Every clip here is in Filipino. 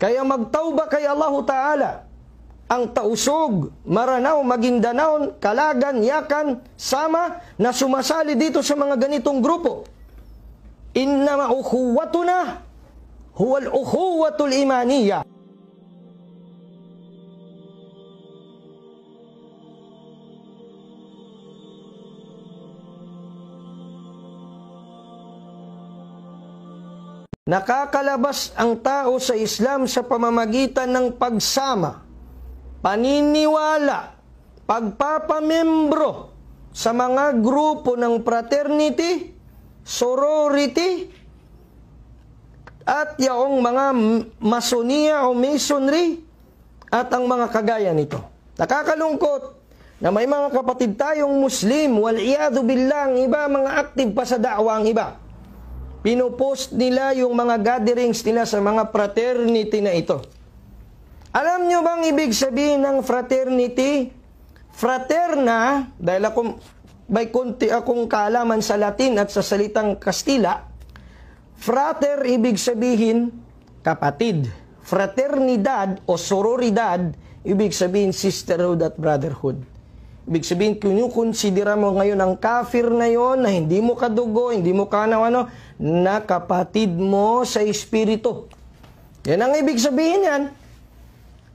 Kaya magtauba kay Allah Ta'ala. Ang tausog, maranaw, magindanaon, kalagan, yakan, sama na sumasali dito sa mga ganitong grupo. Inna ma'ukuwatuna huwal ukuwatul imaniyah. Nakakalabas ang tao sa Islam sa pamamagitan ng pagsama, paniniwala, pagpapamembro sa mga grupo ng fraternity, sorority, at yaong mga masonia o masonry at ang mga kagaya nito. Nakakalungkot na may mga kapatid tayong Muslim, wal iyadu billah, iba mga active pa sa da'wa ang iba. Pinupost nila yung mga gatherings nila sa mga fraternity na ito. Alam nyo bang ibig sabihin ng fraternity? Fraterna, dahil ako may konti akong kaalaman sa Latin at sa salitang Kastila, frater ibig sabihin kapatid. Fraternidad o sororidad ibig sabihin sisterhood at brotherhood. Ibig sabihin, kinukonsidera mo ngayon ang kafir na yon na hindi mo kadugo, hindi mo kanaw ano, na kapatid mo sa Espiritu. Yan ang ibig sabihin yan.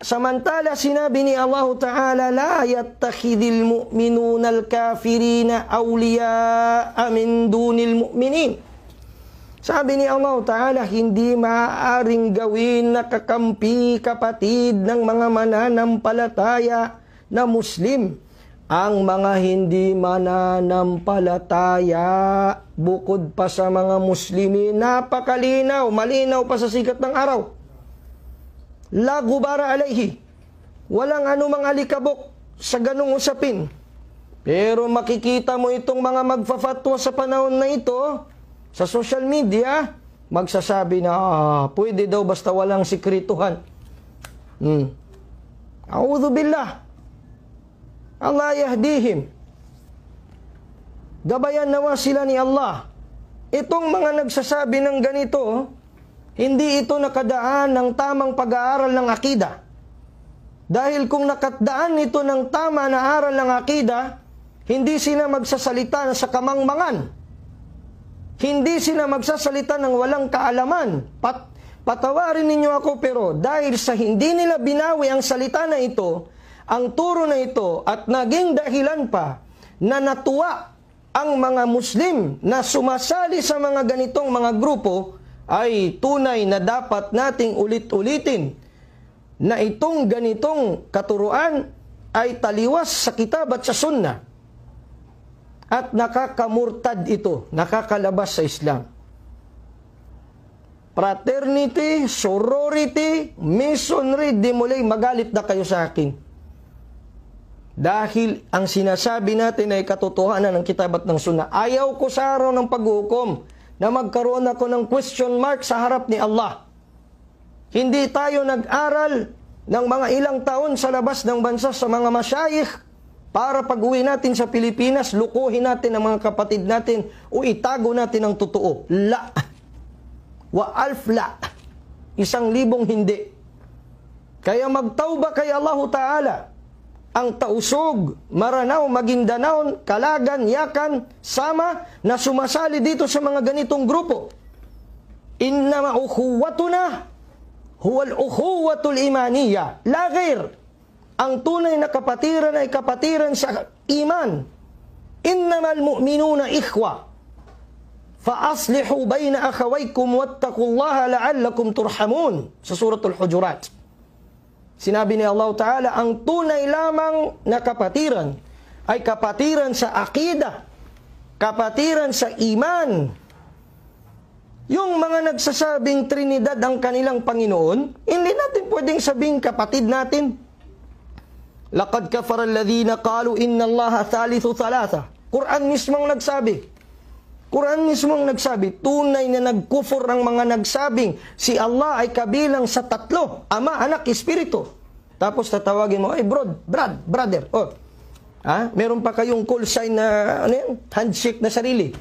Samantala, sinabi ni Allah Ta'ala, La yattakhidil mu'minun al-kafirina awliya'a min dunil mu'minin. Sabi ni Allah Ta'ala, hindi maaaring gawin na kakampi kapatid ng mga mananampalataya na Muslim ang mga hindi mananampalataya bukod pa sa mga muslimi napakalinaw malinaw pa sa sikat ng araw la gubara alayhi walang anumang alikabok sa ganung usapin pero makikita mo itong mga magfafatwa sa panahon na ito sa social media magsasabi na ah, pwede daw basta walang sikretuhan hmm. Audhu billah Allah yahdihim. Gabayan nawa sila ni Allah. Itong mga nagsasabi ng ganito, hindi ito nakadaan ng tamang pag-aaral ng akida. Dahil kung nakatdaan ito ng tama na aral ng akida, hindi sila magsasalita sa kamangmangan. Hindi sila magsasalita ng walang kaalaman. Pat patawarin ninyo ako pero dahil sa hindi nila binawi ang salita na ito, ang turo na ito at naging dahilan pa na natuwa ang mga Muslim na sumasali sa mga ganitong mga grupo ay tunay na dapat nating ulit-ulitin na itong ganitong katuruan ay taliwas sa kitab at sa sunnah at nakakamurtad ito, nakakalabas sa Islam. Fraternity, sorority, masonry, di mulay magalit na kayo sa akin. Dahil ang sinasabi natin ay katotohanan ng kitabat ng sunna. Ayaw ko sa araw ng paghukom na magkaroon ako ng question mark sa harap ni Allah. Hindi tayo nag-aral ng mga ilang taon sa labas ng bansa sa mga masyayikh para pag-uwi natin sa Pilipinas, lukuhin natin ang mga kapatid natin o itago natin ang totoo. La. Wa alf la. Isang libong hindi. Kaya magtawba kay Allah Ta'ala ang tausog, maranaw, magindanaon, kalagan, yakan, sama na sumasali dito sa mga ganitong grupo. Inna mauhuwatuna huwal uhuwatul imaniya. Lagir, ang tunay na kapatiran ay kapatiran sa iman. Innamal mu'minuna ikhwa. Fa aslihu bayna akhawaykum wattaqullaha la'allakum turhamun. Sa suratul Hujurat. Sinabi ni Allah Ta'ala, ang tunay lamang na kapatiran ay kapatiran sa akida, kapatiran sa iman. Yung mga nagsasabing Trinidad ang kanilang Panginoon, hindi natin pwedeng sabing kapatid natin. Laqad kafara alladhina qalu inna Allaha thalithu thalatha. Quran mismo ang nagsabi. Quran mismo ang nagsabi, tunay na nagkufur ang mga nagsabing si Allah ay kabilang sa tatlo, Ama, Anak, Espiritu. Tapos tatawagin mo, ay bro, brad, brother, oh. Ah, ha? Meron pa kayong call sign na ano yan? handshake na sarili.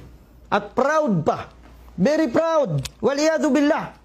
At proud pa. Very proud. Waliyadu billah.